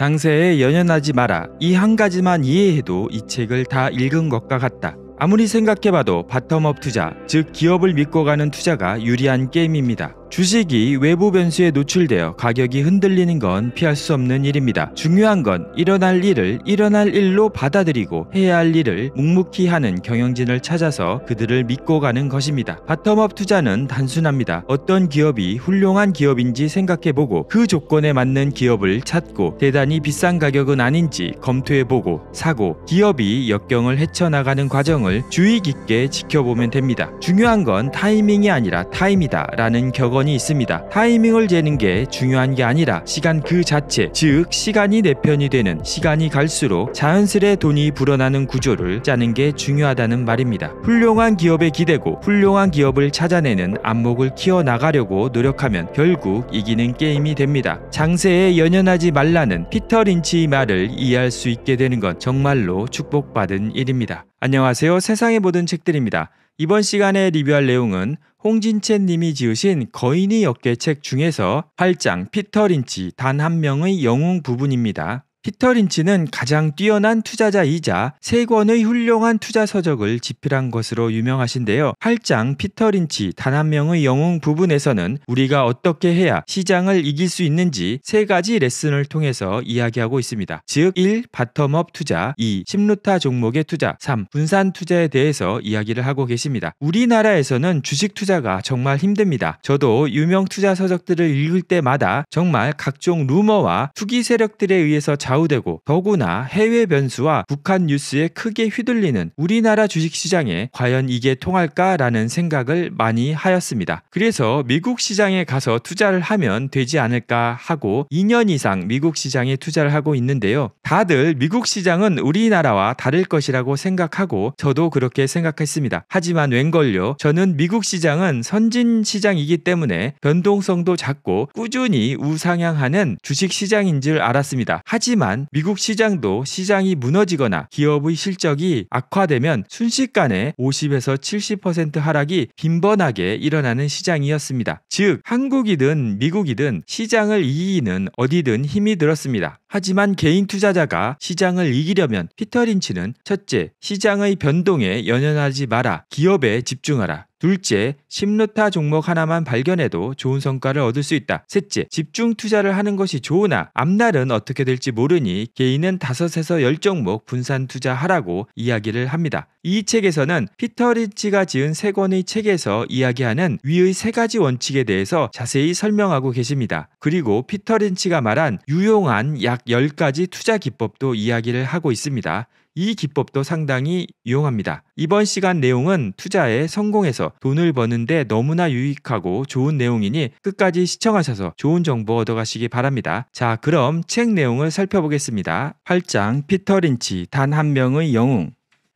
장세에 연연하지 마라. 이 한 가지만 이해해도 이 책을 다 읽은 것과 같다. 아무리 생각해봐도 바텀업 투자, 즉 기업을 믿고 가는 투자가 유리한 게임입니다. 주식이 외부 변수에 노출되어 가격이 흔들리는 건 피할 수 없는 일입니다. 중요한 건 일어날 일을 일어날 일로 받아들이고 해야 할 일을 묵묵히 하는 경영진을 찾아서 그들을 믿고 가는 것입니다. 바텀업 투자는 단순합니다. 어떤 기업이 훌륭한 기업인지 생각해보고 그 조건에 맞는 기업을 찾고 대단히 비싼 가격은 아닌지 검토해보고 사고 기업이 역경을 헤쳐나가는 과정을 주의 깊게 지켜보면 됩니다. 중요한 건 타이밍이 아니라 타임이다 라는 격언 조건이 있습니다. 타이밍을 재는 게 중요한 게 아니라 시간 그 자체, 즉 시간이 내 편이 되는 시간이 갈수록 자연스레 돈이 불어나는 구조를 짜는 게 중요하다는 말입니다. 훌륭한 기업에 기대고 훌륭한 기업을 찾아내는 안목을 키워나가려고 노력하면 결국 이기는 게임이 됩니다. 장세에 연연하지 말라는 피터 린치의 말을 이해할 수 있게 되는 건 정말로 축복받은 일입니다. 안녕하세요. 세상의 모든 책들입니다. 이번 시간에 리뷰할 내용은 홍진채 님이 지으신 거인이 역계책 중에서 8장 피터 린치 단 한 명의 영웅 부분입니다. 피터 린치는 가장 뛰어난 투자자이자 세 권의 훌륭한 투자 서적을 집필한 것으로 유명하신데요. 8장 피터 린치 단 한 명의 영웅 부분에서는 우리가 어떻게 해야 시장을 이길 수 있는지 세 가지 레슨을 통해서 이야기하고 있습니다. 즉 1. 바텀업 투자 2. 심루타 종목의 투자 3. 분산 투자에 대해서 이야기를 하고 계십니다. 우리나라에서는 주식 투자가 정말 힘듭니다. 저도 유명 투자 서적들을 읽을 때마다 정말 각종 루머와 투기 세력들에 의해서 좌우되고 더구나 해외 변수와 북한 뉴스에 크게 휘둘리는 우리나라 주식시장에 과연 이게 통할까라는 생각을 많이 하였습니다. 그래서 미국 시장에 가서 투자를 하면 되지 않을까 하고 2년 이상 미국 시장에 투자를 하고 있는데요. 다들 미국 시장은 우리나라와 다를 것이라고 생각하고 저도 그렇게 생각했습니다. 하지만 웬걸요. 저는 미국 시장은 선진 시장이기 때문에 변동성도 작고 꾸준히 우상향하는 주식 시장인 줄 알았습니다. 하지만 하지만 미국 시장도 시장이 무너지거나 기업의 실적이 악화되면 순식간에 50에서 70% 하락이 빈번하게 일어나는 시장이었습니다. 즉 한국이든 미국이든 시장을 이기는 어디든 힘이 들었습니다. 하지만 개인 투자자가 시장을 이기려면 피터 린치는 첫째, 시장의 변동에 연연하지 마라. 기업에 집중하라. 둘째, 심루타 종목 하나만 발견해도 좋은 성과를 얻을 수 있다. 셋째, 집중 투자를 하는 것이 좋으나 앞날은 어떻게 될지 모르니 개인은 다섯에서 열 종목 분산 투자하라고 이야기를 합니다. 이 책에서는 피터 리치가 지은 세 권의 책에서 이야기하는 위의 세 가지 원칙에 대해서 자세히 설명하고 계십니다. 그리고 피터 린치가 말한 유용한 약약 10가지 투자 기법도 이야기를 하고 있습니다. 이 기법도 상당히 유용합니다. 이번 시간 내용은 투자에 성공해서 돈을 버는데 너무나 유익하고 좋은 내용이니 끝까지 시청하셔서 좋은 정보 얻어가시기 바랍니다. 자, 그럼 책 내용을 살펴보겠습니다. 8장 피터 린치 단 한 명의 영웅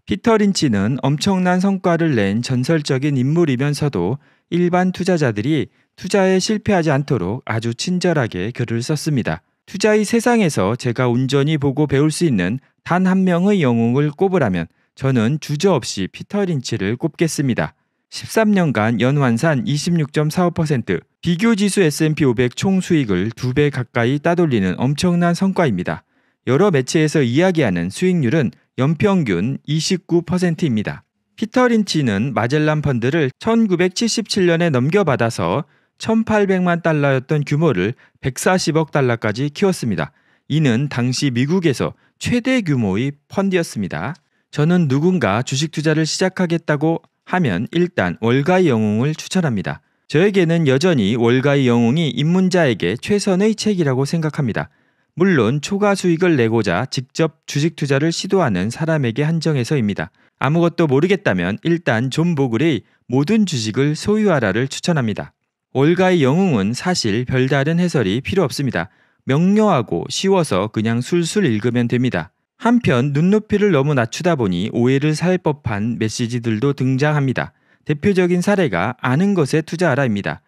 피터 린치는 엄청난 성과를 낸 전설적인 인물이면서도 일반 투자자들이 투자에 실패하지 않도록 아주 친절하게 글을 썼습니다. 투자의 세상에서 제가 온전히 보고 배울 수 있는 단 한 명의 영웅을 꼽으라면 저는 주저없이 피터 린치를 꼽겠습니다. 13년간 연환산 26.45%, 비교지수 S&P 500 총 수익을 두 배 가까이 따돌리는 엄청난 성과입니다. 여러 매체에서 이야기하는 수익률은 연평균 29%입니다. 피터 린치는 마젤란 펀드를 1977년에 넘겨받아서 1,800만 달러였던 규모를 140억 달러까지 키웠습니다. 이는 당시 미국에서 최대 규모의 펀드였습니다. 저는 누군가 주식 투자를 시작하겠다고 하면 일단 월가의 영웅을 추천합니다. 저에게는 여전히 월가의 영웅이 입문자에게 최선의 책이라고 생각합니다. 물론 초과 수익을 내고자 직접 주식 투자를 시도하는 사람에게 한정해서입니다. 아무것도 모르겠다면 일단 존 보글의 모든 주식을 소유하라를 추천합니다. 월가의 영웅은 사실 별다른 해설이 필요 없습니다. 명료하고 쉬워서 그냥 술술 읽으면 됩니다. 한편 눈높이를 너무 낮추다 보니 오해를 살 법한 메시지들도 등장합니다. 대표적인 사례가 아는 것에 투자하라입니다.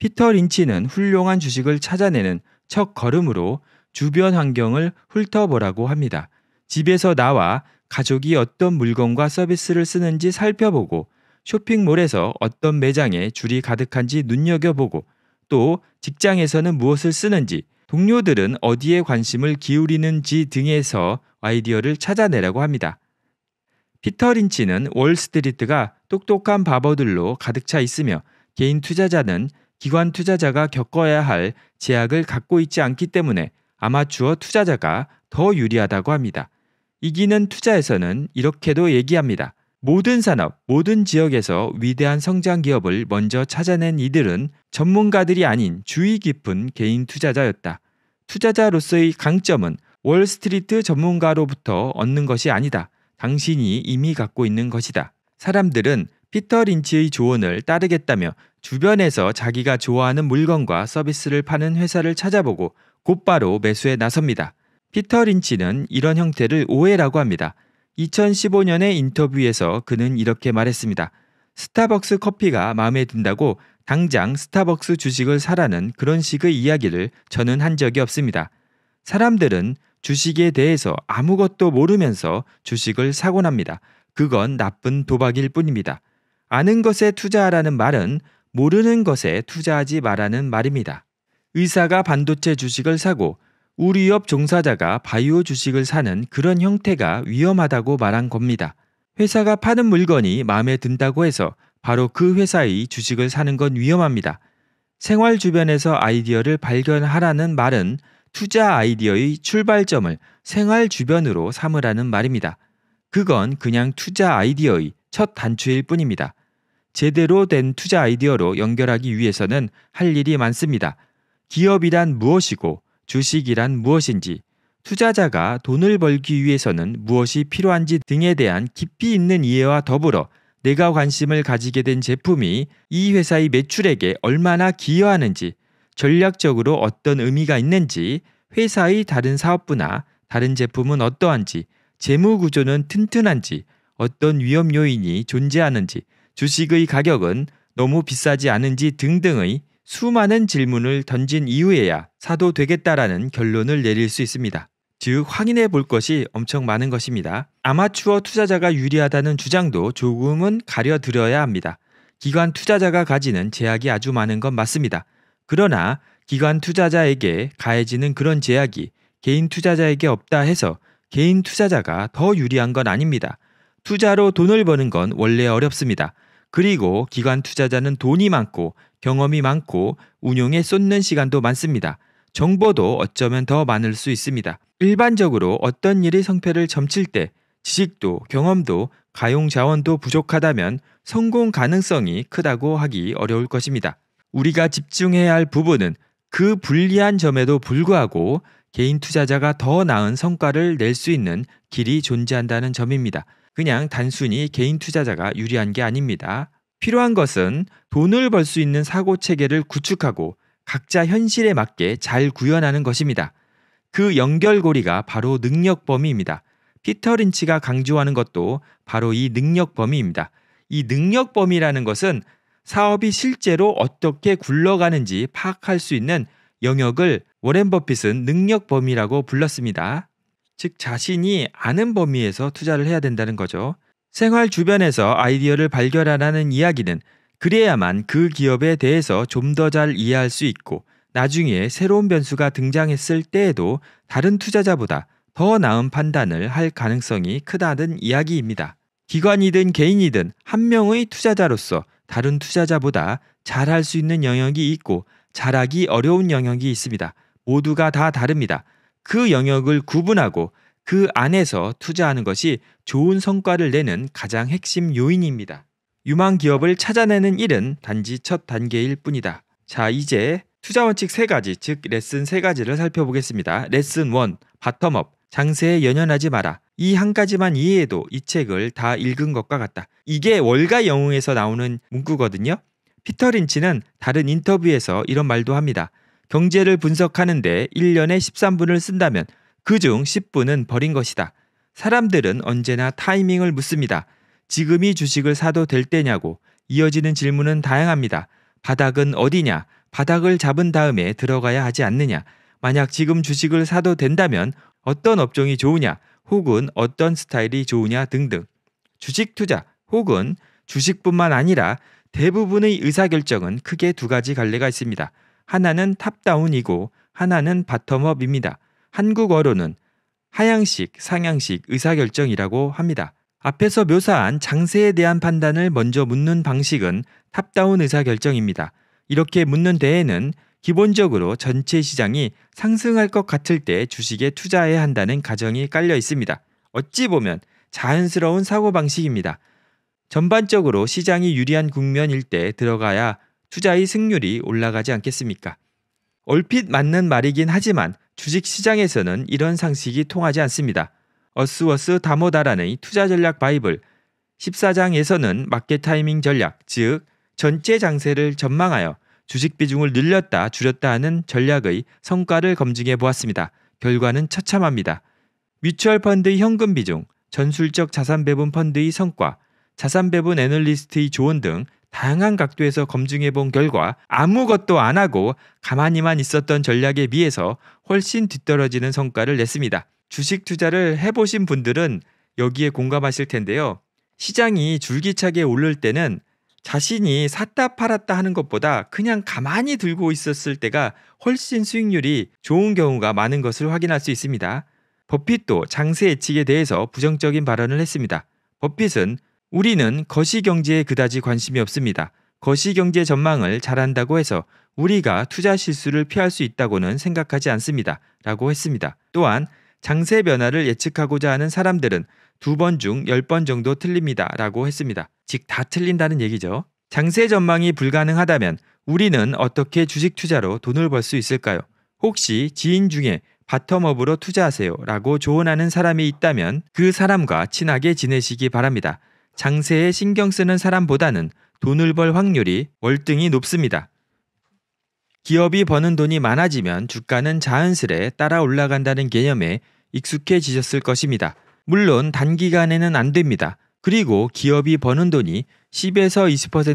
피터 린치는 훌륭한 주식을 찾아내는 첫 걸음으로 주변 환경을 훑어보라고 합니다. 집에서 나와 가족이 어떤 물건과 서비스를 쓰는지 살펴보고 쇼핑몰에서 어떤 매장에 줄이 가득한지 눈여겨보고 또 직장에서는 무엇을 쓰는지 동료들은 어디에 관심을 기울이는지 등에서 아이디어를 찾아내라고 합니다. 피터 린치는 월스트리트가 똑똑한 바보들로 가득 차 있으며 개인 투자자는 기관 투자자가 겪어야 할 제약을 갖고 있지 않기 때문에 아마추어 투자자가 더 유리하다고 합니다. 이기는 투자에서는 이렇게도 얘기합니다. 모든 산업, 모든 지역에서 위대한 성장 기업을 먼저 찾아낸 이들은 전문가들이 아닌 주의 깊은 개인 투자자였다. 투자자로서의 강점은 월스트리트 전문가로부터 얻는 것이 아니다. 당신이 이미 갖고 있는 것이다. 사람들은 피터 린치의 조언을 따르겠다며 주변에서 자기가 좋아하는 물건과 서비스를 파는 회사를 찾아보고 곧바로 매수에 나섭니다. 피터 린치는 이런 형태를 오해라고 합니다. 2015년의 인터뷰에서 그는 이렇게 말했습니다. 스타벅스 커피가 마음에 든다고 당장 스타벅스 주식을 사라는 그런 식의 이야기를 저는 한 적이 없습니다. 사람들은 주식에 대해서 아무것도 모르면서 주식을 사곤 합니다. 그건 나쁜 도박일 뿐입니다. 아는 것에 투자하라는 말은 모르는 것에 투자하지 말라는 말입니다. 의사가 반도체 주식을 사고 우리 옆 종사자가 바이오 주식을 사는 그런 형태가 위험하다고 말한 겁니다. 회사가 파는 물건이 마음에 든다고 해서 바로 그 회사의 주식을 사는 건 위험합니다. 생활 주변에서 아이디어를 발견하라는 말은 투자 아이디어의 출발점을 생활 주변으로 삼으라는 말입니다. 그건 그냥 투자 아이디어의 첫 단추일 뿐입니다. 제대로 된 투자 아이디어로 연결하기 위해서는 할 일이 많습니다. 기업이란 무엇이고 주식이란 무엇인지, 투자자가 돈을 벌기 위해서는 무엇이 필요한지 등에 대한 깊이 있는 이해와 더불어 내가 관심을 가지게 된 제품이 이 회사의 매출액에 얼마나 기여하는지, 전략적으로 어떤 의미가 있는지, 회사의 다른 사업부나 다른 제품은 어떠한지, 재무 구조는 튼튼한지, 어떤 위험 요인이 존재하는지, 주식의 가격은 너무 비싸지 않은지 등등의 수많은 질문을 던진 이후에야 사도 되겠다라는 결론을 내릴 수 있습니다. 즉 확인해 볼 것이 엄청 많은 것입니다. 아마추어 투자자가 유리하다는 주장도 조금은 가려드려야 합니다. 기관 투자자가 가지는 제약이 아주 많은 건 맞습니다. 그러나 기관 투자자에게 가해지는 그런 제약이 개인 투자자에게 없다 해서 개인 투자자가 더 유리한 건 아닙니다. 투자로 돈을 버는 건 원래 어렵습니다. 그리고 기관 투자자는 돈이 많고 경험이 많고 운용에 쏟는 시간도 많습니다. 정보도 어쩌면 더 많을 수 있습니다. 일반적으로 어떤 일이 성패를 점칠 때 지식도 경험도 가용 자원도 부족하다면 성공 가능성이 크다고 하기 어려울 것입니다. 우리가 집중해야 할 부분은 그 불리한 점에도 불구하고 개인 투자자가 더 나은 성과를 낼 수 있는 길이 존재한다는 점입니다. 그냥 단순히 개인 투자자가 유리한 게 아닙니다. 필요한 것은 돈을 벌 수 있는 사고 체계를 구축하고 각자 현실에 맞게 잘 구현하는 것입니다. 그 연결고리가 바로 능력 범위입니다. 피터 린치가 강조하는 것도 바로 이 능력 범위입니다. 이 능력 범위라는 것은 사업이 실제로 어떻게 굴러가는지 파악할 수 있는 영역을 워렌 버핏은 능력 범위라고 불렀습니다. 즉 자신이 아는 범위에서 투자를 해야 된다는 거죠. 생활 주변에서 아이디어를 발견하라는 이야기는 그래야만 그 기업에 대해서 좀 더 잘 이해할 수 있고 나중에 새로운 변수가 등장했을 때에도 다른 투자자보다 더 나은 판단을 할 가능성이 크다는 이야기입니다. 기관이든 개인이든 한 명의 투자자로서 다른 투자자보다 잘할 수 있는 영역이 있고 잘하기 어려운 영역이 있습니다. 모두가 다 다릅니다. 그 영역을 구분하고 그 안에서 투자하는 것이 좋은 성과를 내는 가장 핵심 요인입니다. 유망 기업을 찾아내는 일은 단지 첫 단계일 뿐이다. 자, 이제 투자 원칙 세가지즉 레슨 세가지를 살펴보겠습니다. 레슨 1, 바텀업, 장세에 연연하지 마라. 이 한 가지만 이해해도 이 책을 다 읽은 것과 같다. 이게 월가 영웅에서 나오는 문구거든요. 피터 린치는 다른 인터뷰에서 이런 말도 합니다. 경제를 분석하는데 1년에 13분을 쓴다면 그중 10분은 버린 것이다. 사람들은 언제나 타이밍을 묻습니다. 지금이 주식을 사도 될 때냐고 이어지는 질문은 다양합니다. 바닥은 어디냐? 바닥을 잡은 다음에 들어가야 하지 않느냐? 만약 지금 주식을 사도 된다면 어떤 업종이 좋으냐? 혹은 어떤 스타일이 좋으냐 등등. 주식 투자 혹은 주식뿐만 아니라 대부분의 의사결정은 크게 두 가지 갈래가 있습니다. 하나는 탑다운이고 하나는 바텀업입니다. 한국어로는 하향식, 상향식 의사결정이라고 합니다. 앞에서 묘사한 장세에 대한 판단을 먼저 묻는 방식은 탑다운 의사결정입니다. 이렇게 묻는 데에는 기본적으로 전체 시장이 상승할 것 같을 때 주식에 투자해야 한다는 가정이 깔려 있습니다. 어찌 보면 자연스러운 사고방식입니다. 전반적으로 시장이 유리한 국면일 때 들어가야 투자의 승률이 올라가지 않겠습니까? 얼핏 맞는 말이긴 하지만 주식 시장에서는 이런 상식이 통하지 않습니다. 어스워스 다모다란의 투자 전략 바이블 14장에서는 마켓 타이밍 전략, 즉 전체 장세를 전망하여 주식 비중을 늘렸다 줄였다 하는 전략의 성과를 검증해 보았습니다. 결과는 처참합니다. 뮤추얼 펀드의 현금 비중, 전술적 자산 배분 펀드의 성과, 자산 배분 애널리스트의 조언 등 다양한 각도에서 검증해 본 결과 아무것도 안 하고 가만히만 있었던 전략에 비해서 훨씬 뒤떨어지는 성과를 냈습니다. 주식 투자를 해보신 분들은 여기에 공감하실 텐데요. 시장이 줄기차게 오를 때는 자신이 샀다 팔았다 하는 것보다 그냥 가만히 들고 있었을 때가 훨씬 수익률이 좋은 경우가 많은 것을 확인할 수 있습니다. 버핏도 장세 예측에 대해서 부정적인 발언을 했습니다. 버핏은 우리는 거시 경제에 그다지 관심이 없습니다. 거시 경제 전망을 잘한다고 해서 우리가 투자 실수를 피할 수 있다고는 생각하지 않습니다. 라고 했습니다. 또한 장세 변화를 예측하고자 하는 사람들은 두 번 중 열 번 정도 틀립니다. 라고 했습니다. 즉 다 틀린다는 얘기죠. 장세 전망이 불가능하다면 우리는 어떻게 주식 투자로 돈을 벌 수 있을까요? 혹시 지인 중에 바텀업으로 투자하세요 라고 조언하는 사람이 있다면 그 사람과 친하게 지내시기 바랍니다. 장세에 신경 쓰는 사람보다는 돈을 벌 확률이 월등히 높습니다. 기업이 버는 돈이 많아지면 주가는 자연스레 따라 올라간다는 개념에 익숙해지셨을 것입니다. 물론 단기간에는 안 됩니다. 그리고 기업이 버는 돈이 10에서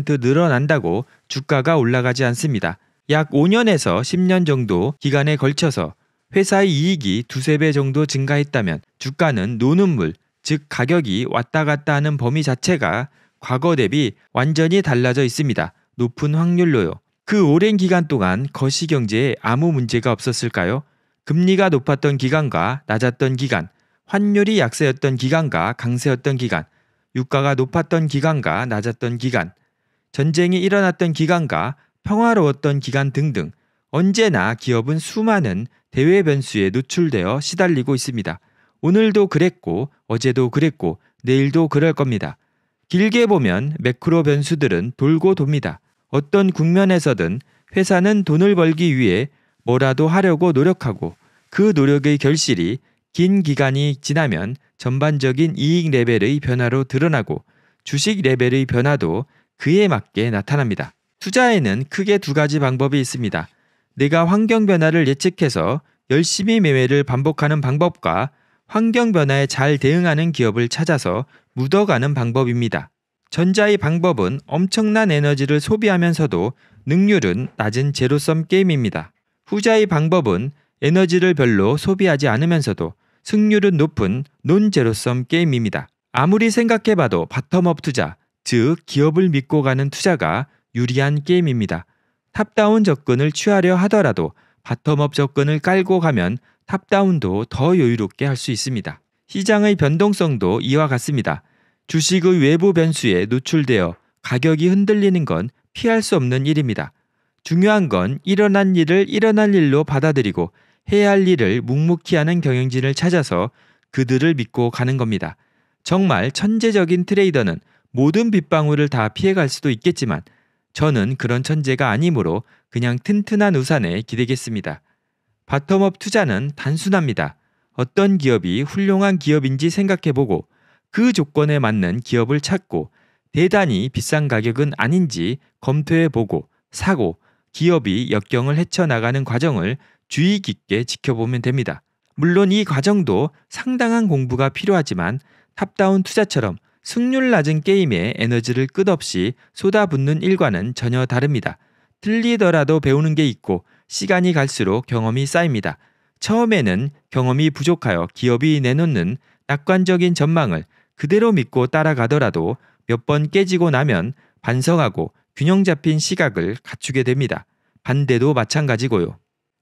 20% 늘어난다고 주가가 올라가지 않습니다. 약 5년에서 10년 정도 기간에 걸쳐서 회사의 이익이 두세 배 정도 증가했다면 주가는 노는 물, 즉 가격이 왔다 갔다 하는 범위 자체가 과거 대비 완전히 달라져 있습니다. 높은 확률로요. 그 오랜 기간 동안 거시 경제에 아무 문제가 없었을까요? 금리가 높았던 기간과 낮았던 기간, 환율이 약세였던 기간과 강세였던 기간, 유가가 높았던 기간과 낮았던 기간, 전쟁이 일어났던 기간과 평화로웠던 기간 등등 언제나 기업은 수많은 대외 변수에 노출되어 시달리고 있습니다. 오늘도 그랬고 어제도 그랬고 내일도 그럴 겁니다. 길게 보면 매크로 변수들은 돌고 돕니다. 어떤 국면에서든 회사는 돈을 벌기 위해 뭐라도 하려고 노력하고 그 노력의 결실이 긴 기간이 지나면 전반적인 이익 레벨의 변화로 드러나고 주식 레벨의 변화도 그에 맞게 나타납니다. 투자에는 크게 두 가지 방법이 있습니다. 내가 환경 변화를 예측해서 열심히 매매를 반복하는 방법과 환경 변화에 잘 대응하는 기업을 찾아서 묻어가는 방법입니다. 전자의 방법은 엄청난 에너지를 소비하면서도 능률은 낮은 제로섬 게임입니다. 후자의 방법은 에너지를 별로 소비하지 않으면서도 승률은 높은 논제로섬 게임입니다. 아무리 생각해봐도 바텀업 투자, 즉 기업을 믿고 가는 투자가 유리한 게임입니다. 탑다운 접근을 취하려 하더라도 바텀업 접근을 깔고 가면 탑다운도 더 여유롭게 할 수 있습니다. 시장의 변동성도 이와 같습니다. 주식의 외부 변수에 노출되어 가격이 흔들리는 건 피할 수 없는 일입니다. 중요한 건 일어난 일을 일어난 일로 받아들이고 해야 할 일을 묵묵히 하는 경영진을 찾아서 그들을 믿고 가는 겁니다. 정말 천재적인 트레이더는 모든 빗방울을 다 피해갈 수도 있겠지만 저는 그런 천재가 아니므로 그냥 튼튼한 우산에 기대겠습니다. 바텀업 투자는 단순합니다. 어떤 기업이 훌륭한 기업인지 생각해보고 그 조건에 맞는 기업을 찾고 대단히 비싼 가격은 아닌지 검토해보고 사고 기업이 역경을 헤쳐나가는 과정을 주의 깊게 지켜보면 됩니다. 물론 이 과정도 상당한 공부가 필요하지만 탑다운 투자처럼 승률 낮은 게임에 에너지를 끝없이 쏟아붓는 일과는 전혀 다릅니다. 틀리더라도 배우는 게 있고 시간이 갈수록 경험이 쌓입니다. 처음에는 경험이 부족하여 기업이 내놓는 낙관적인 전망을 그대로 믿고 따라가더라도 몇 번 깨지고 나면 반성하고 균형 잡힌 시각을 갖추게 됩니다. 반대도 마찬가지고요.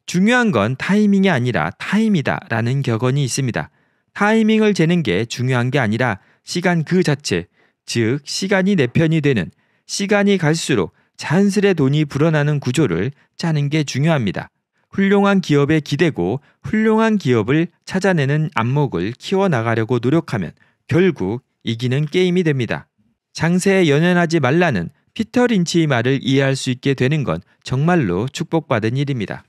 중요한 건 타이밍이 아니라 타임이다 라는 격언이 있습니다. 타이밍을 재는 게 중요한 게 아니라 시간 그 자체, 즉, 시간이 내 편이 되는 시간이 갈수록 자연스레 돈이 불어나는 구조를 짜는 게 중요합니다. 훌륭한 기업에 기대고 훌륭한 기업을 찾아내는 안목을 키워나가려고 노력하면 결국 이기는 게임이 됩니다. 장세에 연연하지 말라는 피터 린치의 말을 이해할 수 있게 되는 건 정말로 축복받은 일입니다.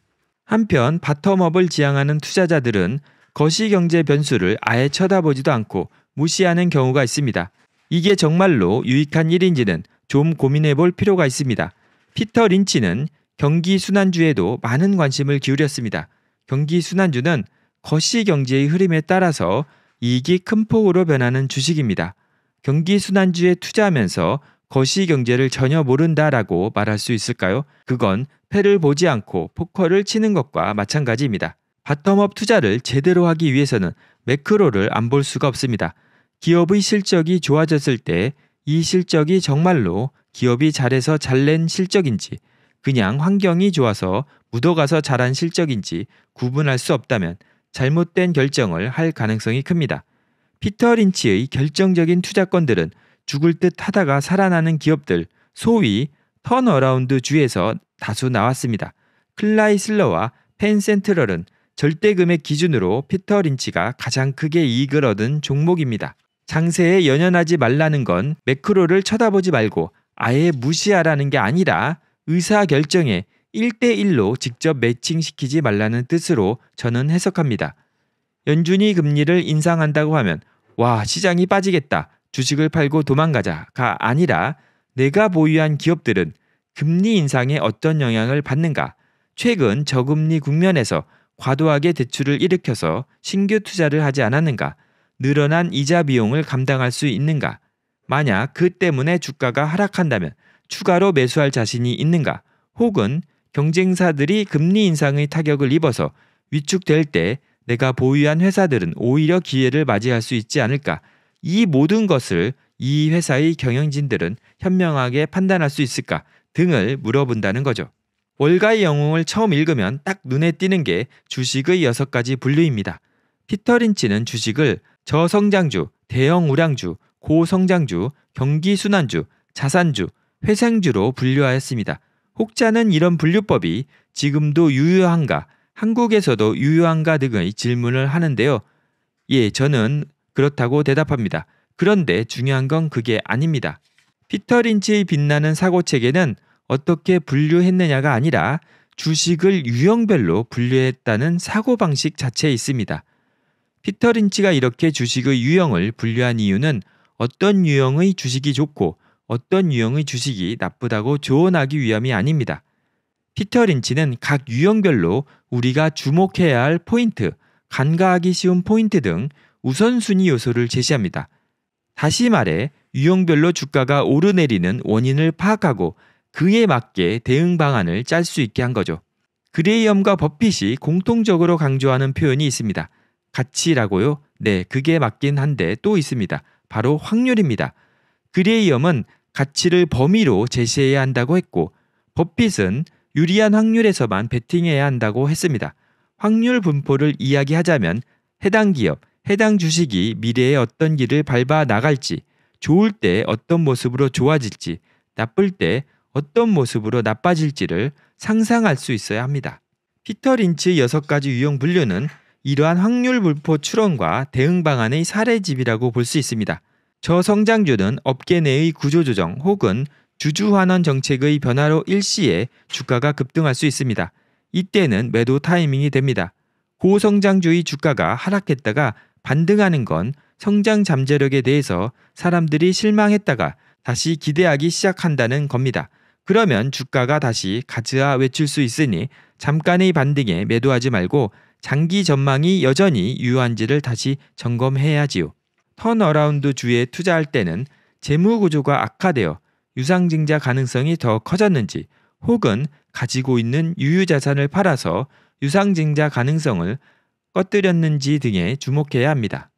한편 바텀업을 지향하는 투자자들은 거시 경제 변수를 아예 쳐다보지도 않고 무시하는 경우가 있습니다. 이게 정말로 유익한 일인지는 좀 고민해 볼 필요가 있습니다. 피터 린치는 경기 순환주에도 많은 관심을 기울였습니다. 경기 순환주는 거시 경제의 흐름에 따라서 이익이 큰 폭으로 변하는 주식입니다. 경기 순환주에 투자하면서 거시 경제를 전혀 모른다라고 말할 수 있을까요? 그건 패를 보지 않고 포커를 치는 것과 마찬가지입니다. 바텀업 투자를 제대로 하기 위해서는 매크로를 안 볼 수가 없습니다. 기업의 실적이 좋아졌을 때이 실적이 정말로 기업이 잘해서 잘 낸 실적인지 그냥 환경이 좋아서 묻어가서 잘한 실적인지 구분할 수 없다면 잘못된 결정을 할 가능성이 큽니다. 피터 린치의 결정적인 투자권들은 죽을 듯 하다가 살아나는 기업들, 소위 턴어라운드 주에서 다수 나왔습니다. 클라이슬러와 펜센트럴은 절대금액 기준으로 피터 린치가 가장 크게 이익을 얻은 종목입니다. 장세에 연연하지 말라는 건 매크로를 쳐다보지 말고 아예 무시하라는 게 아니라 의사 결정에 1대1로 직접 매칭시키지 말라는 뜻으로 저는 해석합니다. 연준이 금리를 인상한다고 하면 와, 시장이 빠지겠다. 주식을 팔고 도망가자가 아니라 내가 보유한 기업들은 금리 인상에 어떤 영향을 받는가? 최근 저금리 국면에서 과도하게 대출을 일으켜서 신규 투자를 하지 않았는가? 늘어난 이자 비용을 감당할 수 있는가? 만약 그 때문에 주가가 하락한다면 추가로 매수할 자신이 있는가? 혹은 경쟁사들이 금리 인상의 타격을 입어서 위축될 때 내가 보유한 회사들은 오히려 기회를 맞이할 수 있지 않을까? 이 모든 것을 이 회사의 경영진들은 현명하게 판단할 수 있을까? 등을 물어본다는 거죠. 월가의 영웅을 처음 읽으면 딱 눈에 띄는 게 주식의 여섯 가지 분류입니다. 피터 린치는 주식을 저성장주, 대형 우량주, 고성장주, 경기순환주, 자산주, 회생주로 분류하였습니다. 혹자는 이런 분류법이 지금도 유효한가, 한국에서도 유효한가 등의 질문을 하는데요. 예, 저는 그렇다고 대답합니다. 그런데 중요한 건 그게 아닙니다. 피터 린치의 빛나는 사고 체계는 어떻게 분류했느냐가 아니라 주식을 유형별로 분류했다는 사고방식 자체에 있습니다. 피터 린치가 이렇게 주식의 유형을 분류한 이유는 어떤 유형의 주식이 좋고 어떤 유형의 주식이 나쁘다고 조언하기 위함이 아닙니다. 피터 린치는 각 유형별로 우리가 주목해야 할 포인트, 간과하기 쉬운 포인트 등 우선순위 요소를 제시합니다. 다시 말해, 유형별로 주가가 오르내리는 원인을 파악하고 그에 맞게 대응 방안을 짤 수 있게 한 거죠. 그레이엄과 버핏이 공통적으로 강조하는 표현이 있습니다. 가치라고요? 네, 그게 맞긴 한데 또 있습니다. 바로 확률입니다. 그레이엄은 가치를 범위로 제시해야 한다고 했고 버핏은 유리한 확률에서만 베팅해야 한다고 했습니다. 확률 분포를 이야기하자면 해당 기업, 해당 주식이 미래에 어떤 길을 밟아 나갈지, 좋을 때 어떤 모습으로 좋아질지, 나쁠 때 어떤 모습으로 나빠질지를 상상할 수 있어야 합니다. 피터 린치 6 가지 유형 분류는 이러한 확률 분포 추론과 대응 방안의 사례집이라고 볼 수 있습니다. 저성장주는 업계 내의 구조조정 혹은 주주환원 정책의 변화로 일시에 주가가 급등할 수 있습니다. 이때는 매도 타이밍이 됩니다. 고성장주의 주가가 하락했다가 반등하는 건 성장 잠재력에 대해서 사람들이 실망했다가 다시 기대하기 시작한다는 겁니다. 그러면 주가가 다시 가즈아 외칠 수 있으니 잠깐의 반등에 매도하지 말고 장기 전망이 여전히 유효한지를 다시 점검해야지요. 턴어라운드 주에 투자할 때는 재무 구조가 악화되어 유상증자 가능성이 더 커졌는지 혹은 가지고 있는 유유 자산을 팔아서 유상증자 가능성을 꺼뜨렸는지 등에 주목해야 합니다.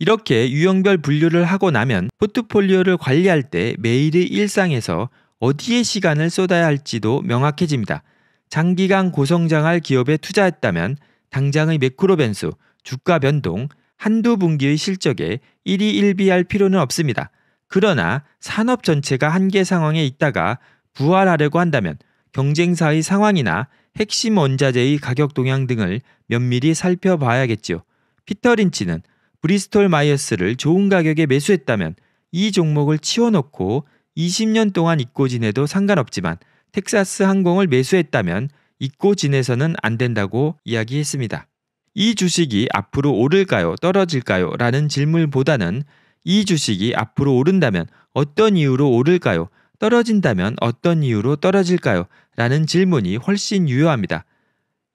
이렇게 유형별 분류를 하고 나면 포트폴리오를 관리할 때 매일의 일상에서 어디에 시간을 쏟아야 할지도 명확해집니다. 장기간 고성장할 기업에 투자했다면 당장의 매크로 변수, 주가 변동, 한두 분기의 실적에 1이 1비할 필요는 없습니다. 그러나 산업 전체가 한계 상황에 있다가 부활하려고 한다면 경쟁사의 상황이나 핵심 원자재의 가격 동향 등을 면밀히 살펴봐야겠지요. 피터 린치는 브리스톨 마이어스를 좋은 가격에 매수했다면 이 종목을 치워놓고 20년 동안 잊고 지내도 상관없지만 텍사스 항공을 매수했다면 잊고 지내서는 안 된다고 이야기했습니다. 이 주식이 앞으로 오를까요? 떨어질까요? 라는 질문보다는 이 주식이 앞으로 오른다면 어떤 이유로 오를까요? 떨어진다면 어떤 이유로 떨어질까요? 라는 질문이 훨씬 유효합니다.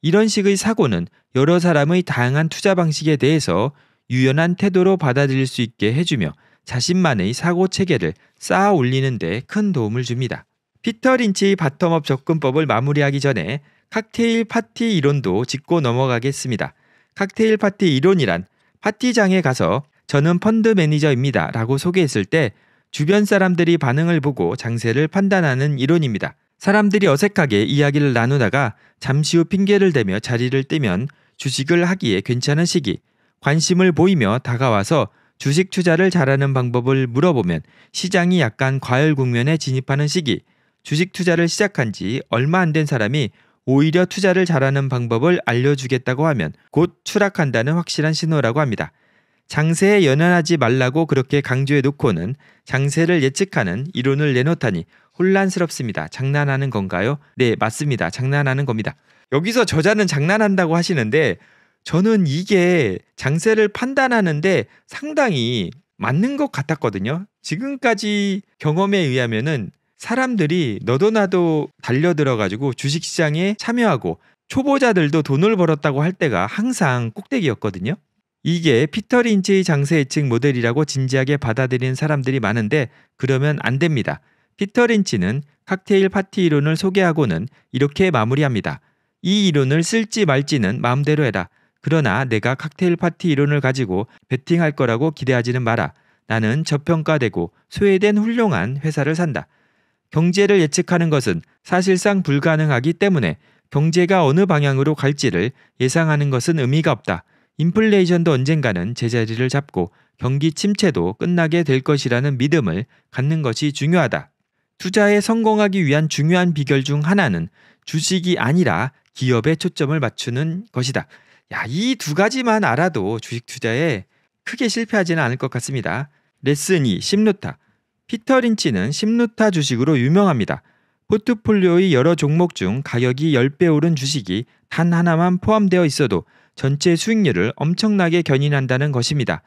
이런 식의 사고는 여러 사람의 다양한 투자 방식에 대해서 유연한 태도로 받아들일 수 있게 해주며 자신만의 사고 체계를 쌓아 올리는 데 큰 도움을 줍니다. 피터 린치 의 바텀업 접근법을 마무리하기 전에 칵테일 파티 이론도 짚고 넘어가겠습니다. 칵테일 파티 이론이란 파티장에 가서 저는 펀드 매니저입니다 라고 소개했을 때 주변 사람들이 반응을 보고 장세를 판단하는 이론입니다. 사람들이 어색하게 이야기를 나누다가 잠시 후 핑계를 대며 자리를 뜨면 주식을 하기에 괜찮은 시기, 관심을 보이며 다가와서 주식 투자를 잘하는 방법을 물어보면 시장이 약간 과열 국면에 진입하는 시기, 주식 투자를 시작한 지 얼마 안 된 사람이 오히려 투자를 잘하는 방법을 알려주겠다고 하면 곧 추락한다는 확실한 신호라고 합니다. 장세에 연연하지 말라고 그렇게 강조해 놓고는 장세를 예측하는 이론을 내놓다니 혼란스럽습니다. 장난하는 건가요? 네, 맞습니다. 장난하는 겁니다. 여기서 저자는 장난한다고 하시는데 저는 이게 장세를 판단하는데 상당히 맞는 것 같았거든요. 지금까지 경험에 의하면은 사람들이 너도 나도 달려들어가지고 주식시장에 참여하고 초보자들도 돈을 벌었다고 할 때가 항상 꼭대기였거든요. 이게 피터 린치의 장세 예측 모델이라고 진지하게 받아들인 사람들이 많은데 그러면 안 됩니다. 피터 린치는 칵테일 파티 이론을 소개하고는 이렇게 마무리합니다. 이 이론을 쓸지 말지는 마음대로 해라. 그러나 내가 칵테일 파티 이론을 가지고 베팅할 거라고 기대하지는 마라. 나는 저평가되고 소외된 훌륭한 회사를 산다. 경제를 예측하는 것은 사실상 불가능하기 때문에 경제가 어느 방향으로 갈지를 예상하는 것은 의미가 없다. 인플레이션도 언젠가는 제자리를 잡고 경기 침체도 끝나게 될 것이라는 믿음을 갖는 것이 중요하다. 투자에 성공하기 위한 중요한 비결 중 하나는 주식이 아니라 기업에 초점을 맞추는 것이다. 야, 이 두 가지만 알아도 주식 투자에 크게 실패하지는 않을 것 같습니다. 레슨 2, 심루타. 피터 린치는 10루타 주식으로 유명합니다. 포트폴리오의 여러 종목 중 가격이 10배 오른 주식이 단 하나만 포함되어 있어도 전체 수익률을 엄청나게 견인한다는 것입니다.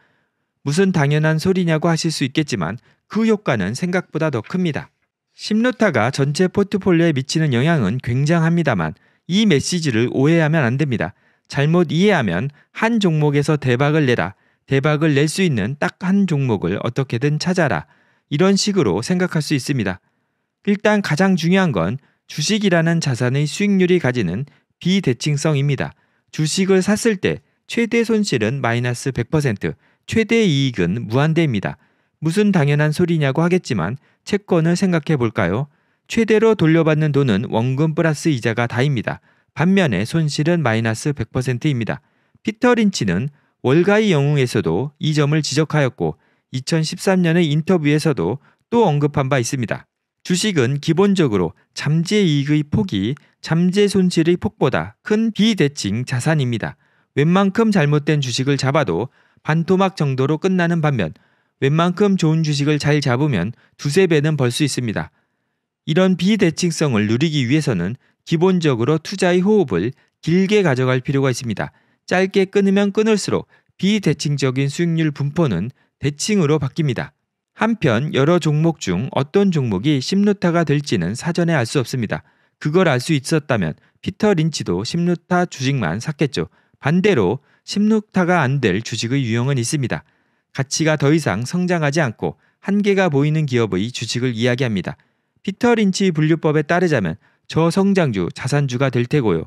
무슨 당연한 소리냐고 하실 수 있겠지만 그 효과는 생각보다 더 큽니다. 10루타가 전체 포트폴리오에 미치는 영향은 굉장합니다만 이 메시지를 오해하면 안 됩니다. 잘못 이해하면 한 종목에서 대박을 내라, 대박을 낼 수 있는 딱 한 종목을 어떻게든 찾아라, 이런 식으로 생각할 수 있습니다. 일단 가장 중요한 건 주식이라는 자산의 수익률이 가지는 비대칭성입니다. 주식을 샀을 때 최대 손실은 마이너스 100%, 최대 이익은 무한대입니다. 무슨 당연한 소리냐고 하겠지만 채권을 생각해 볼까요? 최대로 돌려받는 돈은 원금 플러스 이자가 다입니다. 반면에 손실은 마이너스 100%입니다. 피터 린치는 월가의 영웅에서도 이 점을 지적하였고 2013년의 인터뷰에서도 또 언급한 바 있습니다. 주식은 기본적으로 잠재 이익의 폭이 잠재 손실의 폭보다 큰 비대칭 자산입니다. 웬만큼 잘못된 주식을 잡아도 반토막 정도로 끝나는 반면 웬만큼 좋은 주식을 잘 잡으면 두세 배는 벌 수 있습니다. 이런 비대칭성을 누리기 위해서는 기본적으로 투자의 호흡을 길게 가져갈 필요가 있습니다. 짧게 끊으면 끊을수록 비대칭적인 수익률 분포는 대칭으로 바뀝니다. 한편 여러 종목 중 어떤 종목이 1 0루타가 될지는 사전에 알 수 없습니다. 그걸 알 수 있었다면 피터 린치도 1 0루타 주식만 샀겠죠. 반대로 1 0루타가안 될 주식의 유형은 있습니다. 가치가 더 이상 성장하지 않고 한계가 보이는 기업의 주식을 이야기합니다. 피터 린치 분류법에 따르자면 저성장주 자산주가 될 테고요.